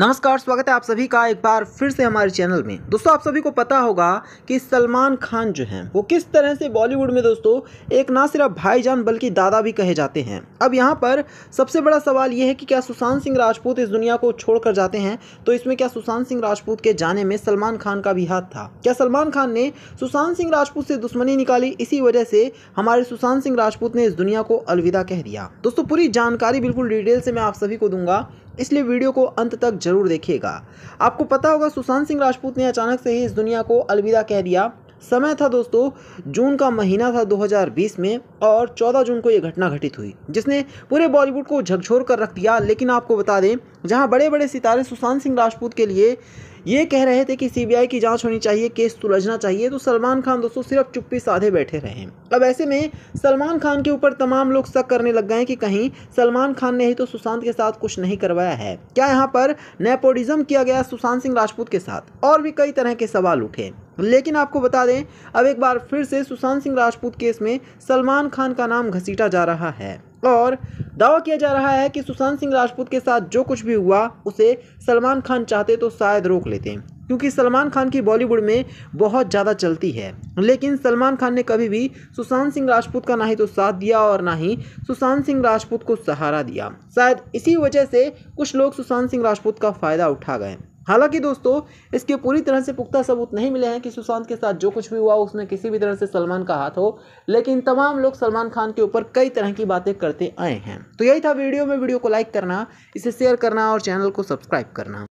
नमस्कार स्वागत है आप सभी का एक बार फिर से हमारे चैनल में दोस्तों आप सभी को पता होगा कि सलमान खान जो हैं वो किस तरह से बॉलीवुड में दोस्तों एक ना सिर्फ भाईजान बल्कि दादा भी कहे जाते हैं अब यहाँ पर सबसे बड़ा सवाल ये है कि क्या सुशांत सिंह राजपूत इस दुनिया को छोड़कर जाते हैं तो इसमें क्या सुशांत सिंह राजपूत के जाने में सलमान खान का भी हाथ था क्या सलमान खान ने सुशांत सिंह राजपूत से दुश्मनी निकाली इसी वजह से हमारे सुशांत सिंह राजपूत ने इस दुनिया को अलविदा कह दिया दोस्तों पूरी जानकारी बिल्कुल डिटेल से मैं आप सभी को दूंगा इसलिए वीडियो को अंत तक जरूर देखिएगा आपको पता होगा सुशांत सिंह राजपूत ने अचानक से ही इस दुनिया को अलविदा कह दिया समय था दोस्तों जून का महीना था 2020 में और 14 जून को ये घटना घटित हुई जिसने पूरे बॉलीवुड को झकझोर कर रख दिया लेकिन आपको बता दें जहां बड़े बड़े सितारे सुशांत सिंह राजपूत के लिए ये कह रहे थे कि सीबीआई की जांच होनी चाहिए केस सुलझना चाहिए तो सलमान खान दोस्तों सिर्फ चुप्पी साधे बैठे रहे अब ऐसे में सलमान खान के ऊपर तमाम लोग शक करने लग गए कि कहीं सलमान खान ने ही तो सुशांत के साथ कुछ नहीं करवाया है क्या यहाँ पर नेपोटिज्म किया गया सुशांत सिंह राजपूत के साथ और भी कई तरह के सवाल उठे लेकिन आपको बता दें अब एक बार फिर से सुशांत सिंह राजपूत केस में सलमान खान का नाम घसीटा जा रहा है और दावा किया जा रहा है कि सुशांत सिंह राजपूत के साथ जो कुछ भी हुआ उसे सलमान खान चाहते तो शायद रोक लेते क्योंकि सलमान खान की बॉलीवुड में बहुत ज़्यादा चलती है लेकिन सलमान खान ने कभी भी सुशांत सिंह राजपूत का ना ही तो साथ दिया और ना ही सुशांत सिंह राजपूत को सहारा दिया शायद इसी वजह से कुछ लोग सुशांत सिंह राजपूत का फ़ायदा उठा गए हालांकि दोस्तों इसके पूरी तरह से पुख्ता सबूत नहीं मिले हैं कि सुशांत के साथ जो कुछ भी हुआ उसमें किसी भी तरह से सलमान का हाथ हो लेकिन तमाम लोग सलमान खान के ऊपर कई तरह की बातें करते आए हैं तो यही था वीडियो में वीडियो को लाइक करना इसे शेयर करना और चैनल को सब्सक्राइब करना